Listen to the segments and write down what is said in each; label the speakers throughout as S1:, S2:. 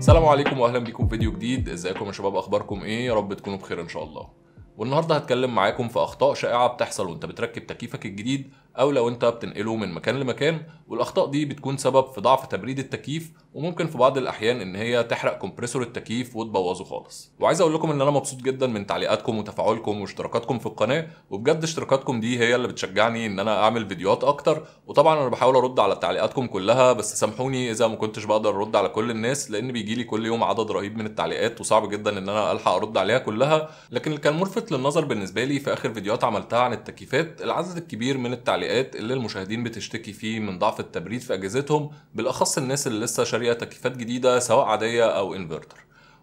S1: السلام عليكم واهلا بيكم في فيديو جديد ازيكم يا شباب اخباركم ايه يا رب تكونوا بخير ان شاء الله والنهارده هتكلم معاكم في اخطاء شائعه بتحصل وانت بتركب تكييفك الجديد او لو انت بتنقله من مكان لمكان والاخطاء دي بتكون سبب في ضعف تبريد التكييف وممكن في بعض الاحيان ان هي تحرق كومبريسور التكييف وتبوظه خالص وعايز اقول لكم ان انا مبسوط جدا من تعليقاتكم وتفاعلكم واشتراكاتكم في القناه وبجد اشتراكاتكم دي هي اللي بتشجعني ان انا اعمل فيديوهات اكتر وطبعا انا بحاول ارد على تعليقاتكم كلها بس سامحوني اذا ما كنتش بقدر ارد على كل الناس لان بيجي لي كل يوم عدد رهيب من التعليقات وصعب جدا ان انا الحق ارد عليها كلها لكن اللي كان ملفت للنظر بالنسبه لي في اخر فيديوهات عملتها عن التكييفات العدد الكبير من التعليقات التعليقات اللي المشاهدين بتشتكي فيه من ضعف التبريد في اجهزتهم بالاخص الناس اللي لسه شاريه تكييفات جديده سواء عاديه او انفرتر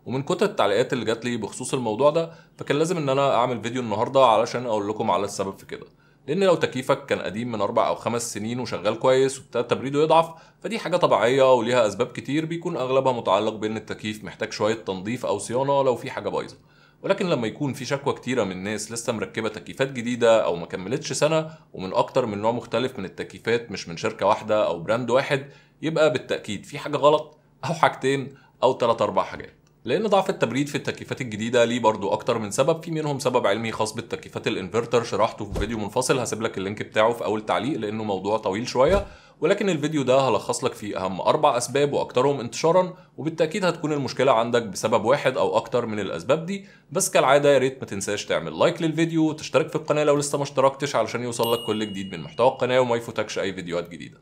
S1: ومن كتر التعليقات اللي جات لي بخصوص الموضوع ده فكان لازم ان انا اعمل فيديو النهارده علشان اقول لكم على السبب في كده لان لو تكييفك كان قديم من اربع او خمس سنين وشغال كويس وابتدى تبريده يضعف فدي حاجه طبيعيه وليها اسباب كتير بيكون اغلبها متعلق بان التكييف محتاج شويه تنظيف او صيانه لو في حاجه بايظه ولكن لما يكون في شكوى كتيره من ناس لسه مركبه تكييفات جديده او ما كملتش سنه ومن اكتر من نوع مختلف من التكييفات مش من شركه واحده او براند واحد يبقى بالتاكيد في حاجه غلط او حاجتين او ثلاث اربع حاجات لان ضعف التبريد في التكييفات الجديده ليه برضو اكتر من سبب في منهم سبب علمي خاص بالتكييفات الانفرتر شرحته في فيديو منفصل هسيب لك اللينك بتاعه في اول تعليق لانه موضوع طويل شويه ولكن الفيديو ده هلخص لك فيه أهم أربع أسباب وأكترهم انتشارا وبالتأكيد هتكون المشكلة عندك بسبب واحد أو أكتر من الأسباب دي بس كالعادة يا ريت ما تنساش تعمل لايك للفيديو وتشترك في القناة لو لسه ما اشتركتش علشان يوصل لك كل جديد من محتوى القناة وما يفوتكش أي فيديوهات جديدة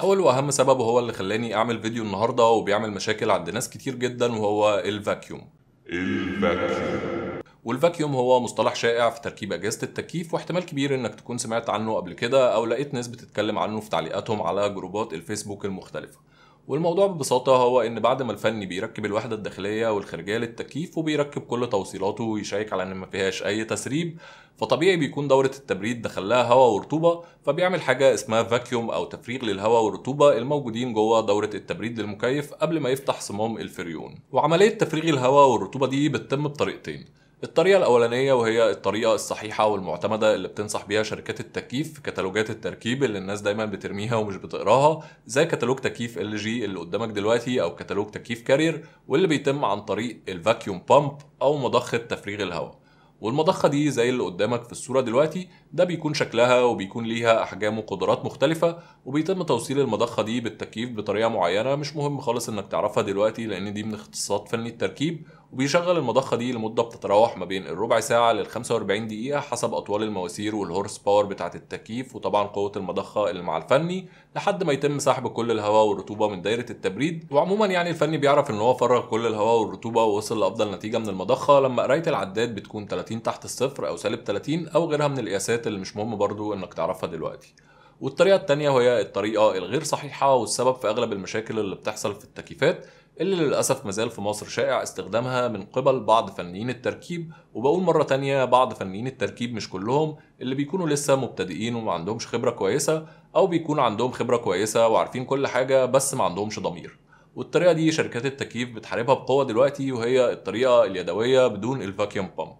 S1: اول واهم سبب وهو اللي خلاني اعمل فيديو النهارده وبيعمل مشاكل عند ناس كتير جدا وهو الفاكيوم الفاكيوم والفاكيوم هو مصطلح شائع في تركيب أجهزة التكييف واحتمال كبير إنك تكون سمعت عنه قبل كده أو لقيت ناس بتتكلم عنه في تعليقاتهم على جروبات الفيسبوك المختلفة والموضوع ببساطة هو إن بعد ما الفني بيركب الوحدة الداخلية والخارجية للتكييف وبيركب كل توصيلاته ويشيك على إن ما فيهاش أي تسريب فطبيعي بيكون دورة التبريد دخلها هواء ورطوبة فبيعمل حاجة اسمها فاكيوم أو تفريغ للهواء والرطوبة الموجودين جوه دورة التبريد للمكيف قبل ما يفتح صمام الفريون وعملية تفريغ الهواء والرطوبة دي بتتم بطريقتين الطريقة الأولانية وهي الطريقة الصحيحة والمعتمدة اللي بتنصح بيها شركات التكييف في كتالوجات التركيب اللي الناس دايما بترميها ومش بتقراها زي كتالوج تكييف ال جي اللي قدامك دلوقتي أو كتالوج تكييف كارير واللي بيتم عن طريق الفاكيوم بامب أو مضخة تفريغ الهواء والمضخة دي زي اللي قدامك في الصورة دلوقتي ده بيكون شكلها وبيكون ليها أحجام وقدرات مختلفة وبيتم توصيل المضخة دي بالتكييف بطريقة معينة مش مهم خالص إنك تعرفها دلوقتي لأن دي من اختصاصات فني التركيب وبيشغل المضخة دي لمدة بتتراوح ما بين الربع ساعة لل 45 دقيقة حسب أطوال المواسير والهورس باور بتاعة التكييف وطبعا قوة المضخة اللي مع الفني لحد ما يتم سحب كل الهواء والرطوبة من دايرة التبريد وعموما يعني الفني بيعرف إن هو فرغ كل الهواء والرطوبة ووصل لأفضل نتيجة من المضخة لما قراية العداد بتكون 30 تحت الصفر أو سالب 30 أو غيرها من القياسات الحاجات اللي مش مهم برضو انك تعرفها دلوقتي والطريقة الثانيه وهي الطريقة الغير صحيحة والسبب في أغلب المشاكل اللي بتحصل في التكييفات اللي للأسف مازال في مصر شائع استخدامها من قبل بعض فنيين التركيب وبقول مرة تانية بعض فنيين التركيب مش كلهم اللي بيكونوا لسه مبتدئين وما عندهمش خبرة كويسة أو بيكون عندهم خبرة كويسة وعارفين كل حاجة بس ما عندهمش ضمير والطريقة دي شركات التكييف بتحاربها بقوة دلوقتي وهي الطريقة اليدوية بدون الفاكيوم بامب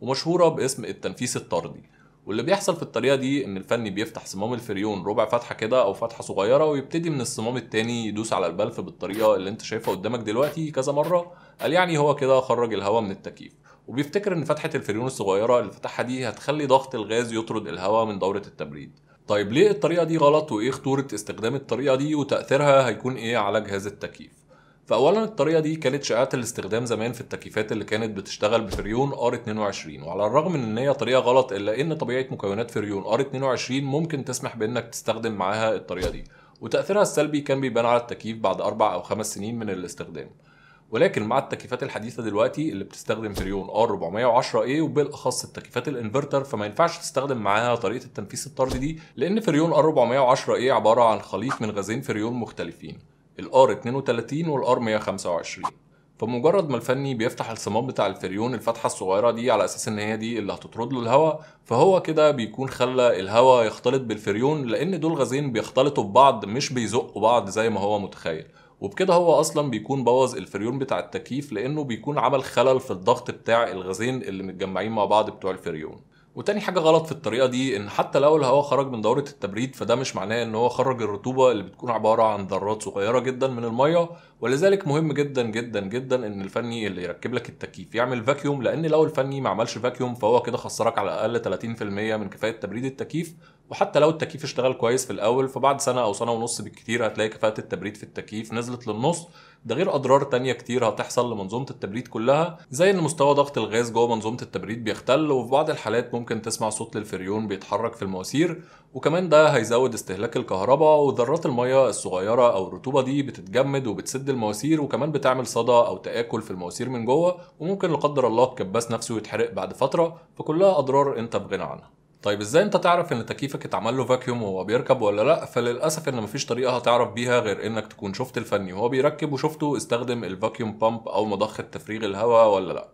S1: ومشهورة باسم التنفيس الطردي واللي بيحصل في الطريقه دي ان الفني بيفتح صمام الفريون ربع فتحه كده او فتحه صغيره ويبتدي من الصمام التاني يدوس على البلف بالطريقه اللي انت شايفها قدامك دلوقتي كذا مره قال يعني هو كده خرج الهواء من التكييف وبيفتكر ان فتحه الفريون الصغيره اللي فتحها دي هتخلي ضغط الغاز يطرد الهواء من دوره التبريد طيب ليه الطريقه دي غلط وايه خطوره استخدام الطريقه دي وتاثيرها هيكون ايه على جهاز التكييف فاولا الطريقه دي كانت شائعه الاستخدام زمان في التكييفات اللي كانت بتشتغل بفريون ار 22 وعلى الرغم من ان هي طريقه غلط الا ان طبيعه مكونات فريون ار 22 ممكن تسمح بانك تستخدم معاها الطريقه دي وتاثيرها السلبي كان بيبان على التكييف بعد اربع او خمس سنين من الاستخدام ولكن مع التكييفات الحديثه دلوقتي اللي بتستخدم فريون ار 410 اي وبالاخص التكييفات الانفرتر فما ينفعش تستخدم معاها طريقه التنفيذ الطردي دي لان فريون ار 410 اي عباره عن خليط من غازين فريون مختلفين الار 32 والار 125 فمجرد ما الفني بيفتح الصمام بتاع الفريون الفتحه الصغيره دي على اساس ان هي دي اللي هتطرد له الهواء فهو كده بيكون خلى الهواء يختلط بالفريون لان دول غازين بيختلطوا ببعض مش بيزقوا بعض زي ما هو متخيل وبكده هو اصلا بيكون بوظ الفريون بتاع التكييف لانه بيكون عمل خلل في الضغط بتاع الغازين اللي متجمعين مع بعض بتوع الفريون وتاني حاجه غلط في الطريقه دي ان حتى لو الهواء خرج من دوره التبريد فده مش معناه ان هو خرج الرطوبه اللي بتكون عباره عن ذرات صغيره جدا من الميه ولذلك مهم جدا جدا جدا ان الفني اللي يركب لك التكييف يعمل فاكيوم لان لو الفني ما عملش فاكيوم فهو كده خسرك على الاقل 30% من كفايه تبريد التكييف وحتى لو التكييف اشتغل كويس في الاول فبعد سنه او سنه ونص بالكتير هتلاقي كفاءه التبريد في التكييف نزلت للنص ده غير اضرار تانية كتير هتحصل لمنظومه التبريد كلها زي ان مستوى ضغط الغاز جوه منظومه التبريد بيختل وفي بعض الحالات ممكن تسمع صوت للفريون بيتحرك في المواسير وكمان ده هيزود استهلاك الكهرباء وذرات الميه الصغيره او الرطوبه دي بتتجمد وبتسد المواسير وكمان بتعمل صدى او تاكل في المواسير من جوه وممكن لا قدر الله الكباس نفسه يتحرق بعد فتره فكلها اضرار انت في غنى عنها طيب ازاي انت تعرف ان تكييفك اتعمل له فاكيوم وهو بيركب ولا لا فللاسف ان مفيش طريقه هتعرف بيها غير انك تكون شفت الفني وهو بيركب وشفته استخدم الفاكيوم بامب او مضخه تفريغ الهواء ولا لا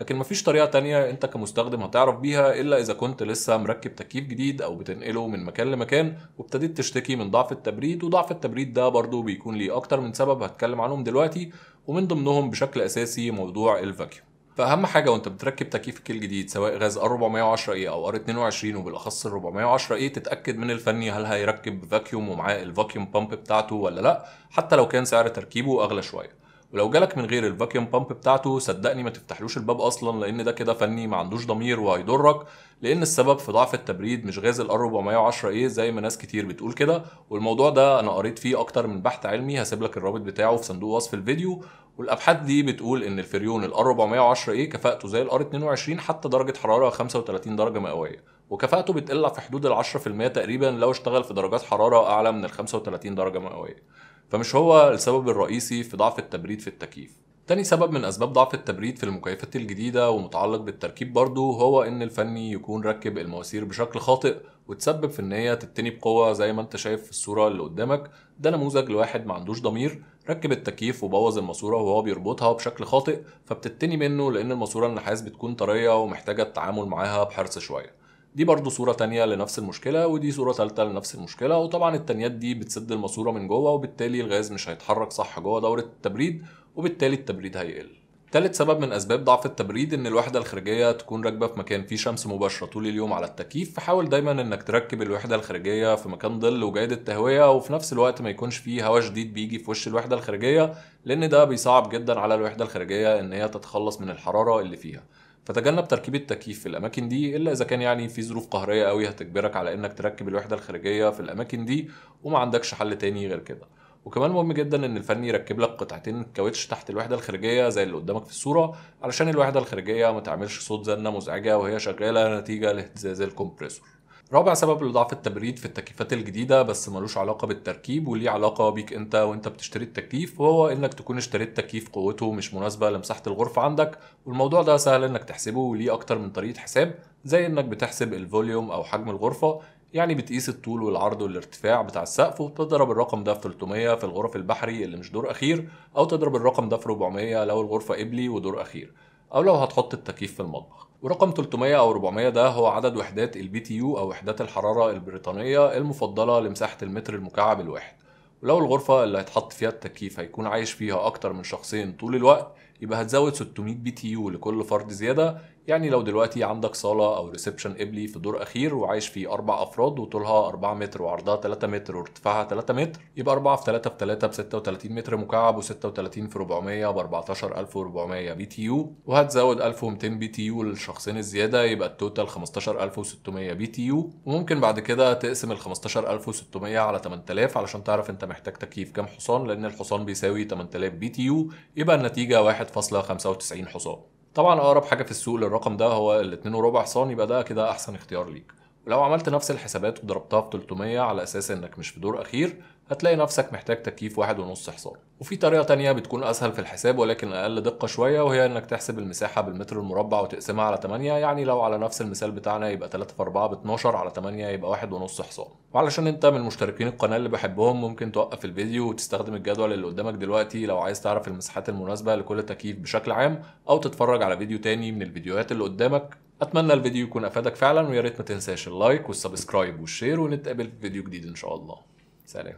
S1: لكن مفيش طريقه تانية انت كمستخدم هتعرف بيها الا اذا كنت لسه مركب تكييف جديد او بتنقله من مكان لمكان وابتديت تشتكي من ضعف التبريد وضعف التبريد ده برضه بيكون ليه اكتر من سبب هتكلم عنهم دلوقتي ومن ضمنهم بشكل اساسي موضوع الفاكيوم فاهم حاجه وانت بتركب تكييفك الجديد سواء غاز ار 410 اي او ار 22 وبالاخص ال 410 اي تتاكد من الفني هل هيركب فاكيوم ومعاه الفاكيوم بامب بتاعته ولا لا حتى لو كان سعر تركيبه اغلى شويه ولو جالك من غير الفاكيوم بامب بتاعته صدقني ما تفتحلوش الباب اصلا لان ده كده فني ما عندوش ضمير وهيضرك لان السبب في ضعف التبريد مش غاز ال 410 ايه زي ما ناس كتير بتقول كده والموضوع ده انا قريت فيه اكتر من بحث علمي هسيب لك الرابط بتاعه في صندوق وصف الفيديو والابحاث دي بتقول ان الفريون ال 410 ايه كفاءته زي ال ار 22 حتى درجه حراره 35 درجه مئويه وكفاءته بتقل في حدود ال 10% تقريبا لو اشتغل في درجات حراره اعلى من ال 35 درجه مئويه فمش هو السبب الرئيسي في ضعف التبريد في التكييف تاني سبب من أسباب ضعف التبريد في المكيفات الجديدة ومتعلق بالتركيب برضه هو إن الفني يكون ركب المواسير بشكل خاطئ وتسبب في إن هي تتني بقوة زي ما أنت شايف في الصورة اللي قدامك ده نموذج لواحد ما عندوش ضمير ركب التكييف وبوظ الماسورة وهو بيربطها بشكل خاطئ فبتتني منه لأن الماسورة النحاس بتكون طرية ومحتاجة التعامل معاها بحرص شوية دي برضو صورة تانية لنفس المشكلة ودي صورة تالتة لنفس المشكلة وطبعا التانيات دي بتسد الماسورة من جوه وبالتالي الغاز مش هيتحرك صح جوه دورة التبريد وبالتالي التبريد هيقل تالت سبب من أسباب ضعف التبريد إن الوحدة الخارجية تكون راكبة في مكان فيه شمس مباشرة طول اليوم على التكييف فحاول دايما إنك تركب الوحدة الخارجية في مكان ظل وجيد التهوية وفي نفس الوقت ما يكونش فيه هواء شديد بيجي في وش الوحدة الخارجية لأن ده بيصعب جدا على الوحدة الخارجية إن هي تتخلص من الحرارة اللي فيها فتجنب تركيب التكييف في الاماكن دي الا اذا كان يعني في ظروف قهريه قوي هتجبرك على انك تركب الوحده الخارجيه في الاماكن دي وما عندكش حل تاني غير كده وكمان مهم جدا ان الفني يركب لك قطعتين كاوتش تحت الوحده الخارجيه زي اللي قدامك في الصوره علشان الوحده الخارجيه ما تعملش صوت زنه مزعجه وهي شغاله نتيجه لاهتزاز الكمبريسور رابع سبب لضعف التبريد في التكييفات الجديدة بس ملوش علاقة بالتركيب وليه علاقة بيك انت وانت بتشتري التكييف وهو انك تكون اشتريت تكييف قوته مش مناسبة لمساحة الغرفة عندك والموضوع ده سهل انك تحسبه وليه اكتر من طريقة حساب زي انك بتحسب الفوليوم او حجم الغرفة يعني بتقيس الطول والعرض والارتفاع بتاع السقف وبتضرب الرقم ده في 300 في الغرف البحري اللي مش دور اخير او تضرب الرقم ده في 400 لو الغرفة قبلي ودور اخير او لو هتحط التكييف في المطبخ ورقم 300 او 400 ده هو عدد وحدات البي تي يو او وحدات الحراره البريطانيه المفضله لمساحه المتر المكعب الواحد ولو الغرفه اللي هيتحط فيها التكييف هيكون عايش فيها اكتر من شخصين طول الوقت يبقى هتزود 600 بي تي يو لكل فرد زياده يعني لو دلوقتي عندك صاله او ريسبشن قبلي في دور اخير وعايش فيه اربع افراد وطولها 4 متر وعرضها 3 متر وارتفاعها 3 متر يبقى 4 في 3 في 3 ب 36 متر مكعب و36 في 400 ب 14400 بي تي يو وهتزود 1200 بي تي يو للشخصين الزياده يبقى التوتال 15600 بي تي يو وممكن بعد كده تقسم ال 15600 على 8000 علشان تعرف انت محتاج تكييف كام حصان لان الحصان بيساوي 8000 بي تي يو يبقى النتيجه 1 1.95 حصان طبعا اقرب حاجه في السوق للرقم ده هو ال وربع حصان يبقى ده كده احسن اختيار ليك ولو عملت نفس الحسابات وضربتها في 300 على اساس انك مش في دور اخير هتلاقي نفسك محتاج تكييف واحد ونص حصان وفي طريقه تانية بتكون اسهل في الحساب ولكن اقل دقه شويه وهي انك تحسب المساحه بالمتر المربع وتقسمها على 8 يعني لو على نفس المثال بتاعنا يبقى 3 في 4 ب 12 على 8 يبقى واحد ونص حصان وعلشان انت من مشتركين القناه اللي بحبهم ممكن توقف الفيديو وتستخدم الجدول اللي قدامك دلوقتي لو عايز تعرف المساحات المناسبه لكل تكييف بشكل عام او تتفرج على فيديو تاني من الفيديوهات اللي قدامك اتمنى الفيديو يكون افادك فعلا ويا ريت ما تنساش اللايك والسبسكرايب والشير ونتقابل في فيديو جديد ان شاء الله سلام